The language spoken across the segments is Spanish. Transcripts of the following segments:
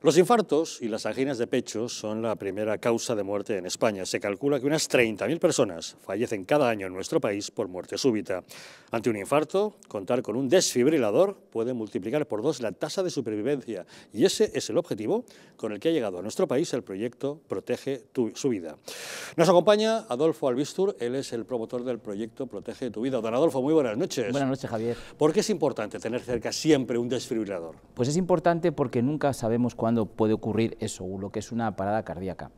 Los infartos y las anginas de pecho son la primera causa de muerte en España. Se calcula que unas 30.000 personas fallecen cada año en nuestro país por muerte súbita. Ante un infarto, contar con un desfibrilador puede multiplicar por dos la tasa de supervivencia y ese es el objetivo con el que ha llegado a nuestro país el proyecto Protege tu, vida. Nos acompaña Adolfo Albistur, él es el promotor del proyecto Protege tu vida. Don Adolfo, muy buenas noches. Buenas noches, Javier. ¿Por qué es importante tener cerca siempre un desfibrilador? Pues es importante porque nunca sabemos cuándo cuando puede ocurrir eso, lo que es una parada cardíaca.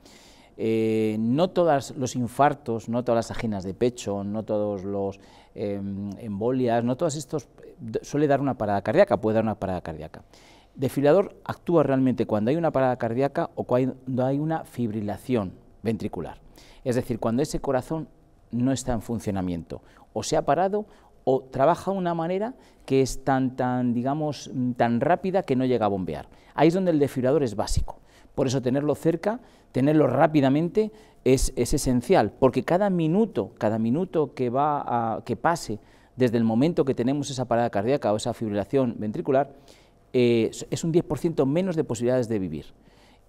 Eh, no todos los infartos, no todas las ajenas de pecho, no todos los em, embolias, no todos estos eh, suele dar una parada cardíaca, puede dar una parada cardíaca. defilador actúa realmente cuando hay una parada cardíaca o cuando hay una fibrilación ventricular, es decir, cuando ese corazón no está en funcionamiento, o se ha parado o trabaja de una manera que es tan, tan, digamos, mm, tan rápida que no llega a bombear. Ahí es donde el desfibrador es básico. Por eso tenerlo cerca, tenerlo rápidamente es, es esencial, porque cada minuto, cada minuto que, va a, que pase desde el momento que tenemos esa parada cardíaca o esa fibrilación ventricular, eh, es un 10% menos de posibilidades de vivir.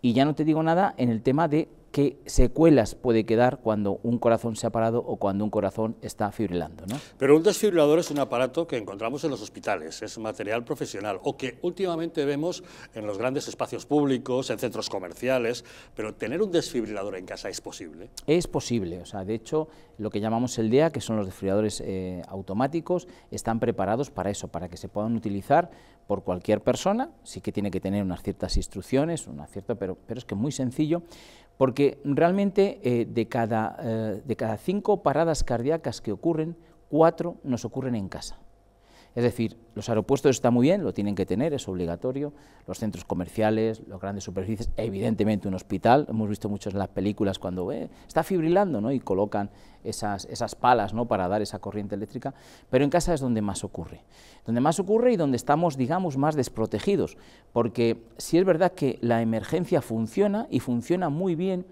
Y ya no te digo nada en el tema de qué secuelas puede quedar cuando un corazón se ha parado o cuando un corazón está fibrilando. Pero un desfibrilador es un aparato que encontramos en los hospitales, es material profesional o que últimamente vemos en los grandes espacios públicos, en centros comerciales, pero tener un desfibrilador en casa es posible. Es posible, o sea, de hecho lo que llamamos el DEA, que son los desfriadores eh, automáticos, están preparados para eso, para que se puedan utilizar por cualquier persona, sí que tiene que tener unas ciertas instrucciones, una cierta, pero, pero es que es muy sencillo, porque realmente eh, de, cada, eh, de cada cinco paradas cardíacas que ocurren, cuatro nos ocurren en casa. Es decir, los aeropuertos están muy bien, lo tienen que tener, es obligatorio, los centros comerciales, las grandes superficies, evidentemente un hospital, hemos visto muchas en las películas cuando eh, está fibrilando ¿no? y colocan esas, esas palas ¿no? para dar esa corriente eléctrica, pero en casa es donde más ocurre, donde más ocurre y donde estamos, digamos, más desprotegidos, porque si es verdad que la emergencia funciona y funciona muy bien,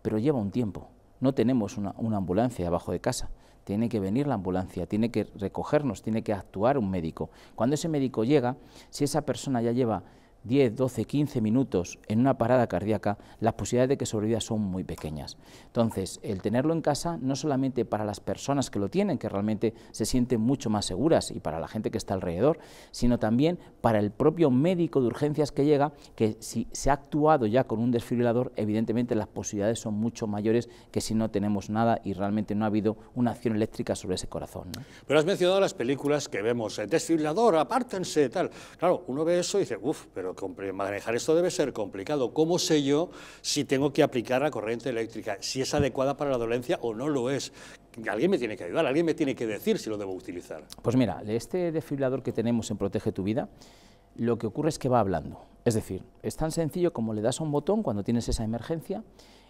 pero lleva un tiempo, no tenemos una, una ambulancia abajo de casa tiene que venir la ambulancia, tiene que recogernos, tiene que actuar un médico. Cuando ese médico llega, si esa persona ya lleva 10, 12, 15 minutos en una parada cardíaca, las posibilidades de que sobreviva son muy pequeñas. Entonces, el tenerlo en casa, no solamente para las personas que lo tienen, que realmente se sienten mucho más seguras y para la gente que está alrededor, sino también para el propio médico de urgencias que llega, que si se ha actuado ya con un desfibrilador, evidentemente las posibilidades son mucho mayores que si no tenemos nada y realmente no ha habido una acción eléctrica sobre ese corazón. Pero has mencionado las películas que vemos, el eh, desfibrilador, apártense, tal. Claro, uno ve eso y dice, uff, pero manejar esto debe ser complicado. ¿Cómo sé yo si tengo que aplicar la corriente eléctrica? Si es adecuada para la dolencia o no lo es. Alguien me tiene que ayudar, alguien me tiene que decir si lo debo utilizar. Pues mira, este desfibrilador que tenemos en Protege tu Vida, lo que ocurre es que va hablando. Es decir, es tan sencillo como le das a un botón cuando tienes esa emergencia,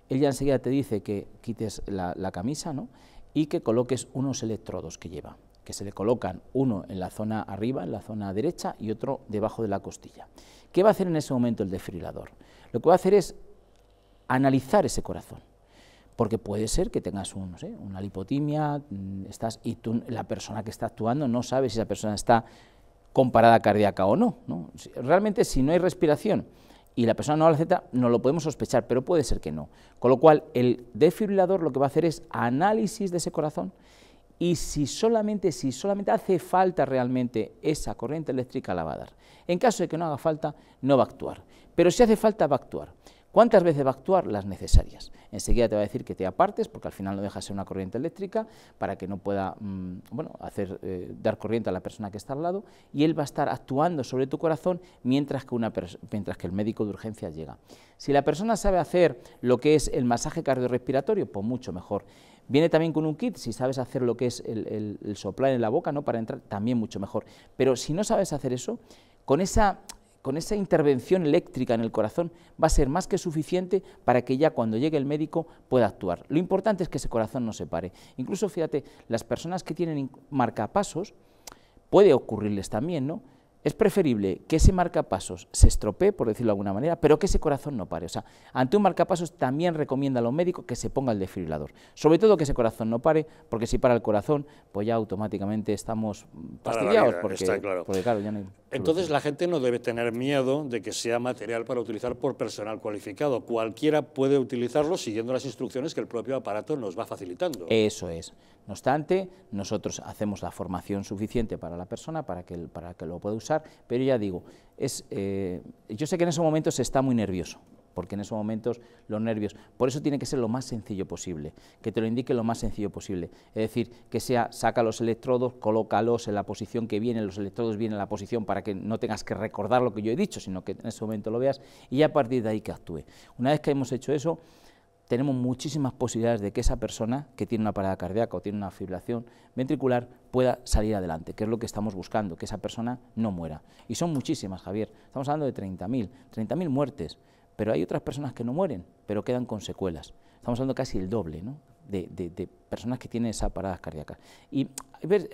él ya enseguida te dice que quites la, camisa y que coloques unos electrodos que lleva que se le colocan uno en la zona arriba, en la zona derecha, y otro debajo de la costilla. ¿Qué va a hacer en ese momento el defibrilador? Lo que va a hacer es analizar ese corazón, porque puede ser que tengas un, una lipotimia, mm, estás, y tú, la persona que está actuando no sabe si esa persona está con parada cardíaca o no. Realmente si no hay respiración y la persona no la acepta, no lo podemos sospechar, pero puede ser que no. Con lo cual el defibrilador lo que va a hacer es análisis de ese corazón y si solamente, si solamente hace falta realmente esa corriente eléctrica la va a dar. En caso de que no haga falta, no va a actuar. Pero si hace falta, va a actuar. ¿Cuántas veces va a actuar? Las necesarias. Enseguida te va a decir que te apartes, porque al final no dejas ser una corriente eléctrica, para que no pueda mm, bueno, hacer, eh, dar corriente a la persona que está al lado, y él va a estar actuando sobre tu corazón mientras que, mientras que el médico de urgencia llega. Si la persona sabe hacer lo que es el masaje cardiorrespiratorio, pues mucho mejor. Viene también con un kit, si sabes hacer lo que es el, el soplar en la boca, ¿no? para entrar, también mucho mejor. Pero si no sabes hacer eso, con esa con esa intervención eléctrica en el corazón va a ser más que suficiente para que ya cuando llegue el médico pueda actuar. Lo importante es que ese corazón no se pare. Incluso, fíjate, las personas que tienen marcapasos, puede ocurrirles también, ¿no? Es preferible que ese marcapasos se estropee, por decirlo de alguna manera, pero que ese corazón no pare. O sea, ante un marcapasos también recomienda a los médicos que se ponga el desfibrilador. Sobre todo que ese corazón no pare, porque si para el corazón, pues ya automáticamente estamos fastidiados. porque, claro. porque claro, ya no hay... Entonces la gente no debe tener miedo de que sea material para utilizar por personal cualificado. Cualquiera puede utilizarlo siguiendo las instrucciones que el propio aparato nos va facilitando. Eso es. No obstante, nosotros hacemos la formación suficiente para la persona para que, para que lo pueda usar, pero ya digo, es, eh, yo sé que en ese momento se está muy nervioso porque en esos momentos los nervios. Por eso tiene que ser lo más sencillo posible, que te lo indique lo más sencillo posible. Es decir, que sea, saca los electrodos, colócalos en la posición que viene, los electrodos vienen en la posición para que no tengas que recordar lo que yo he dicho, sino que en ese momento lo veas y a partir de ahí que actúe. Una vez que hemos hecho eso, tenemos muchísimas posibilidades de que esa persona que tiene una parada cardíaca o tiene una fibrilación ventricular pueda salir adelante, que es lo que estamos buscando, que esa persona no muera. Y son muchísimas, Javier. Estamos hablando de 30.000, 30.000 muertes. Pero hay otras personas que no mueren, pero quedan con secuelas. Estamos hablando casi el doble, ¿no? De, personas que tienen esa parada cardíacas. Y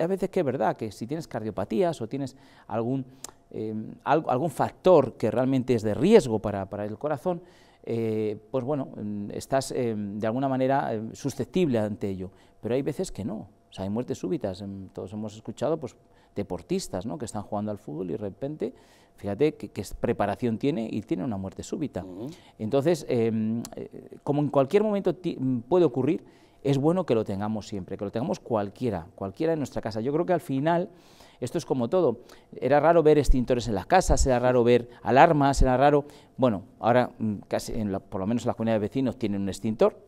a veces que es verdad que si tienes cardiopatías o tienes algún, eh, algún factor que realmente es de riesgo para, el corazón, eh, pues bueno, mm, estás eh, de alguna manera susceptible ante ello. Pero hay veces que no. O sea, hay muertes súbitas. Mm, todos hemos escuchado pues, deportistas ¿no? que están jugando al fútbol y de repente, fíjate qué, preparación tiene y tiene una muerte súbita. Entonces, em, eh, como en cualquier momento mm, puede ocurrir, es bueno que lo tengamos siempre, que lo tengamos cualquiera, cualquiera en nuestra casa. Yo creo que al final, esto es como todo, era raro ver extintores en las casas, era raro ver alarmas, era raro, bueno, ahora mm, casi por lo menos en las comunidades de vecinos tienen un extintor,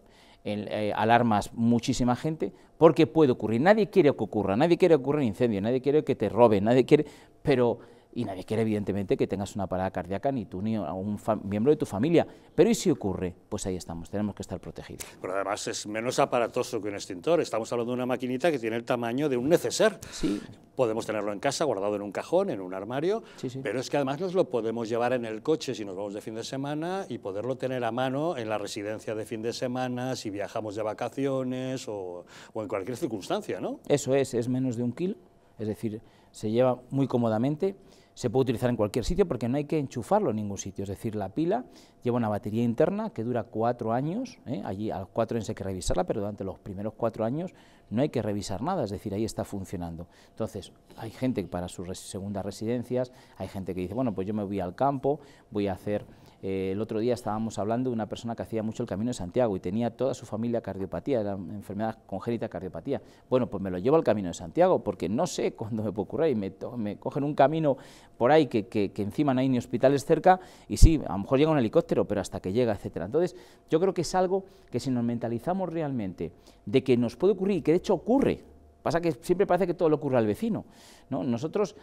en, eh, alarmas muchísima gente, porque puede ocurrir. Nadie quiere que ocurra, nadie quiere que ocurra un incendio, nadie quiere que te roben, nadie quiere, pero y nadie quiere evidentemente que tengas una parada cardíaca ni tú ni un miembro de tu familia. Pero ¿y si ocurre? Pues ahí estamos, tenemos que estar protegidos. Pero además es menos aparatoso que un extintor. Estamos hablando de una maquinita que tiene el tamaño de un neceser. Sí. Podemos tenerlo en casa, guardado en un cajón, en un armario, pero es que además nos lo podemos llevar en el coche si nos vamos de fin de semana y poderlo tener a mano en la residencia de fin de semana, si viajamos de vacaciones o, o en cualquier circunstancia, ¿no? Eso es, es menos de un kilo, es decir, se lleva muy cómodamente se puede utilizar en cualquier sitio porque no hay que enchufarlo en ningún sitio, es decir, la pila lleva una batería interna que dura cuatro años, ¿eh? allí a los cuatro años hay que revisarla, pero durante los primeros cuatro años no hay que revisar nada, es decir, ahí está funcionando. Entonces, hay gente para sus segundas residencias, hay gente que dice, bueno, pues yo me voy al campo, voy a hacer eh, el otro día estábamos hablando de una persona que hacía mucho el Camino de Santiago y tenía toda su familia cardiopatía, era enfermedad congénita cardiopatía. Bueno, pues me lo llevo al Camino de Santiago porque no sé cuándo me puede ocurrir y me, cogen un camino por ahí que, encima no hay ni hospitales cerca y sí, a lo mejor llega un helicóptero, pero hasta que llega, etcétera. Entonces, yo creo que es algo que si nos mentalizamos realmente de que nos puede ocurrir y que de hecho ocurre, Pasa que siempre parece que todo lo ocurre al vecino. ¿no? Nosotros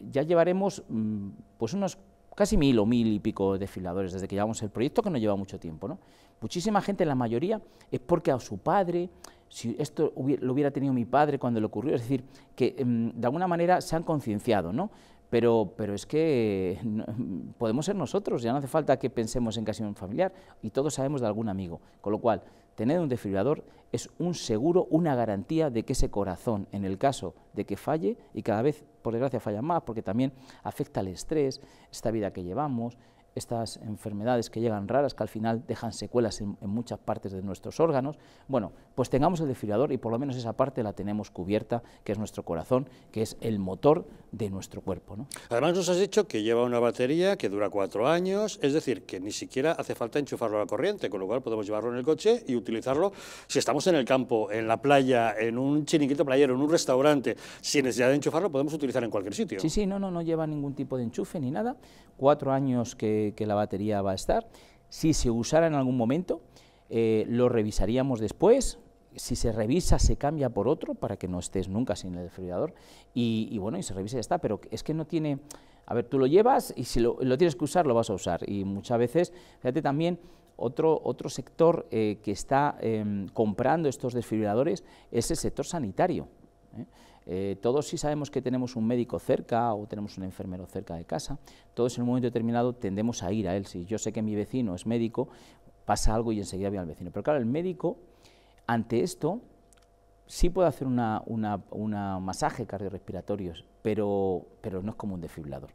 ya llevaremos mm, pues unos casi mil o mil y pico desfiladores desde que llevamos el proyecto, que no lleva mucho tiempo. ¿no? Muchísima gente, la mayoría, es porque a su padre, si esto lo hubiera tenido mi padre cuando le ocurrió, es decir, que em, de alguna manera se han concienciado, ¿no? Pero, pero es que podemos ser nosotros, ya no hace falta que pensemos en casi un familiar, y todos sabemos de algún amigo, con lo cual tener un defibrilador es un seguro, una garantía de que ese corazón, en el caso de que falle, y cada vez, por desgracia, falla más, porque también afecta el estrés, esta vida que llevamos, estas enfermedades que llegan raras, que al final dejan secuelas en, muchas partes de nuestros órganos, bueno, pues tengamos el desfibrilador y por lo menos esa parte la tenemos cubierta, que es nuestro corazón, que es el motor de nuestro cuerpo. ¿no? Además nos has dicho que lleva una batería que dura cuatro años, es decir, que ni siquiera hace falta enchufarlo a la corriente, con lo cual podemos llevarlo en el coche y utilizarlo si estamos en el campo, en la playa, en un chiringuito playero, en un restaurante, sin necesidad de enchufarlo podemos utilizar en cualquier sitio. Sí, sí, no, no, no lleva ningún tipo de enchufe ni nada, cuatro años que que, la batería va a estar. Si se usara en algún momento, eh, lo revisaríamos después, si se revisa, se cambia por otro para que no estés nunca sin el desfibrilador. Y, bueno, y se revisa y ya está, pero es que no tiene... A ver, tú lo llevas y si lo, tienes que usar, lo vas a usar. Y muchas veces, fíjate también, otro, otro sector eh, que está em, comprando estos desfibriladores es el sector sanitario. ¿eh? Eh, todos si sabemos que tenemos un médico cerca o tenemos un enfermero cerca de casa, todos en un momento determinado tendemos a ir a él. Si yo sé que mi vecino es médico, pasa algo y enseguida viene al vecino. Pero claro, el médico, ante esto, sí puede hacer un una, masaje cardiorrespiratorio, pero, pero no es como un defibrilador.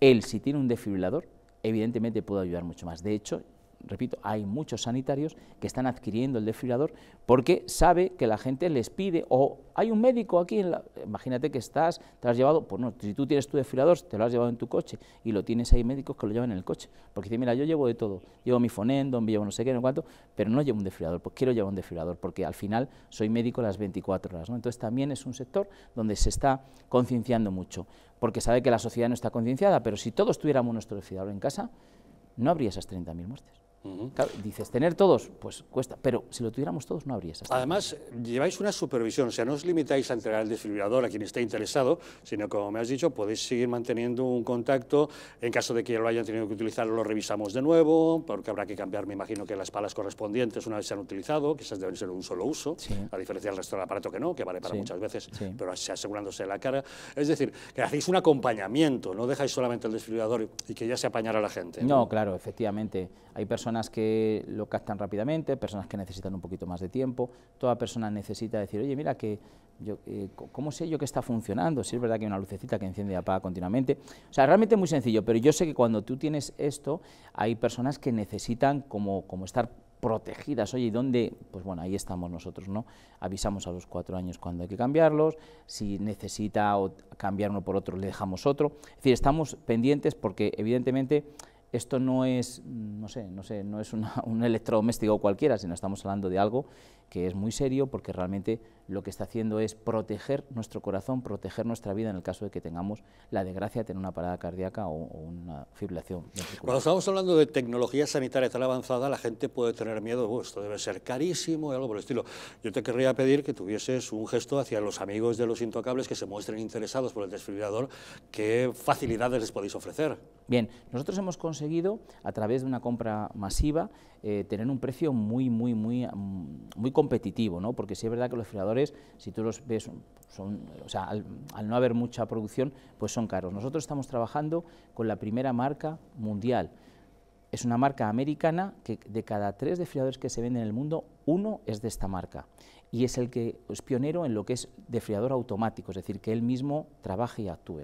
Él, si tiene un defibrilador, evidentemente puede ayudar mucho más. De hecho, repito, hay muchos sanitarios que están adquiriendo el desfibrilador porque sabe que la gente les pide, o hay un médico aquí, en la, imagínate que estás, te has llevado, pues no, si tú tienes tu desfibrilador, te lo has llevado en tu coche, y lo tienes ahí médicos que lo llevan en el coche, porque dice mira, yo llevo de todo, llevo mi fonendo, llevo no sé qué, no cuánto, pero no llevo un desfibrilador, pues quiero llevar un desfibrilador, porque al final soy médico las 24 horas, ¿no? Entonces también es un sector donde se está concienciando mucho, porque sabe que la sociedad no está concienciada, pero si todos tuviéramos nuestro desfibrilador en casa, no habría esas 30.000 muertes dices, tener todos, pues cuesta, pero si lo tuviéramos todos no habría esa. Además, lleváis una supervisión, o sea, no os limitáis a entregar el desfibrilador a quien esté interesado, sino como me has dicho, podéis seguir manteniendo un contacto, en caso de que lo hayan tenido que utilizar lo revisamos de nuevo, porque habrá que cambiar, me imagino, que las palas correspondientes una vez se han utilizado, que esas deben ser un solo uso, a diferencia del resto del aparato que no, que vale para muchas veces, pero asegurándose de la cara. Es decir, que hacéis un acompañamiento, no dejáis solamente el desfibrilador y que ya se apañara la gente. no claro, efectivamente. Hay personas personas que lo captan rápidamente, personas que necesitan un poquito más de tiempo, toda persona necesita decir, oye, mira, que yo, eh, ¿cómo sé yo que está funcionando? Si es verdad que hay una lucecita que enciende y apaga continuamente. O sea, realmente es muy sencillo, pero yo sé que cuando tú tienes esto, hay personas que necesitan como, como estar protegidas. Oye, dónde? Pues bueno, ahí estamos nosotros, ¿no? Avisamos a los cuatro años cuando hay que cambiarlos, si necesita cambiar uno por otro, le dejamos otro. Es decir, estamos pendientes porque evidentemente esto no es, mm, no sé, no sé, no es un electrodoméstico cualquiera, sino estamos hablando de algo que es muy serio porque realmente lo que está haciendo es proteger nuestro corazón, proteger nuestra vida en el caso de que tengamos la desgracia de tener una parada cardíaca o, una fibrilación. Cuando estamos hablando de tecnología sanitaria tan avanzada, la gente puede tener miedo, esto debe ser carísimo y algo por el estilo. Yo te querría pedir que tuvieses un gesto hacia los amigos de los intocables que se muestren interesados por el desfibrilador, qué facilidades les podéis ofrecer. Bien, nosotros hemos conseguido, a través de una compra masiva, eh, tener un precio muy, muy, muy, muy competitivo, ¿no? porque sí es verdad que los desfriadores... si tú los ves, son, o sea, al, no haber mucha producción, pues son caros. Nosotros estamos trabajando con la primera marca mundial. Es una marca americana que de cada tres desfriadores que se venden en el mundo, uno es de esta marca y es el que es pionero en lo que es desfriador automático, es decir, que él mismo trabaje y actúe.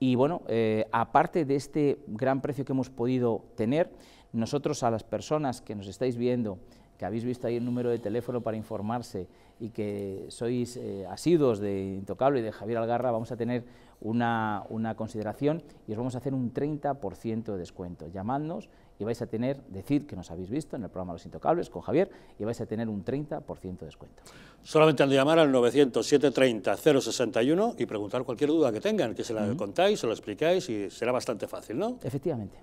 Y bueno, eh, aparte de este gran precio que hemos podido tener, nosotros a las personas que nos estáis viendo, que habéis visto ahí el número de teléfono para informarse y que sois asidos eh, asiduos de Intocable y de Javier Algarra, vamos a tener una, consideración y os vamos a hacer un 30% de descuento. Llamadnos y vais a tener, decir que nos habéis visto en el programa Los Intocables con Javier y vais a tener un 30% de descuento. Solamente al llamar al 900-730-061 y preguntar cualquier duda que tengan, que se la contáis, se la explicáis y será bastante fácil, ¿no? Efectivamente.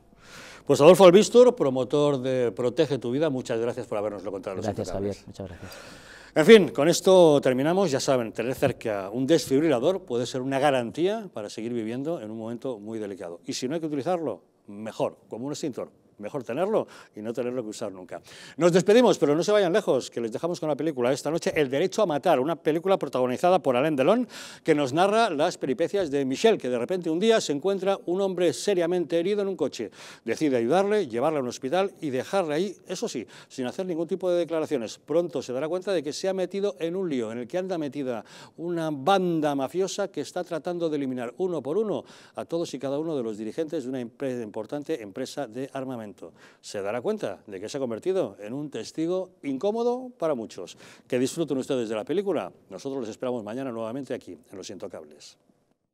Pues Adolfo Albistur, promotor de Protege tu Vida, muchas gracias por habernoslo contado. Gracias, Javier. Muchas gracias. En fin, con esto terminamos. Ya saben, tener cerca un desfibrilador puede ser una garantía para seguir viviendo en un momento muy delicado. Y si no hay que utilizarlo, mejor, como un extintor mejor tenerlo y no tenerlo que usar nunca. Nos despedimos, pero no se vayan lejos, que les dejamos con la película esta noche, El derecho a matar, una película protagonizada por Alain Delon, que nos narra las peripecias de Michel, que de repente un día se encuentra un hombre seriamente herido en un coche. Decide ayudarle, llevarle a un hospital y dejarle ahí, eso sí, sin hacer ningún tipo de declaraciones. Pronto se dará cuenta de que se ha metido en un lío, en el que anda metida una banda mafiosa que está tratando de eliminar uno por uno a todos y cada uno de los dirigentes de una importante empresa de armamento. Se dará cuenta de que se ha convertido en un testigo incómodo para muchos. Que disfruten ustedes de la película. Nosotros los esperamos mañana nuevamente aquí, en Los Intocables.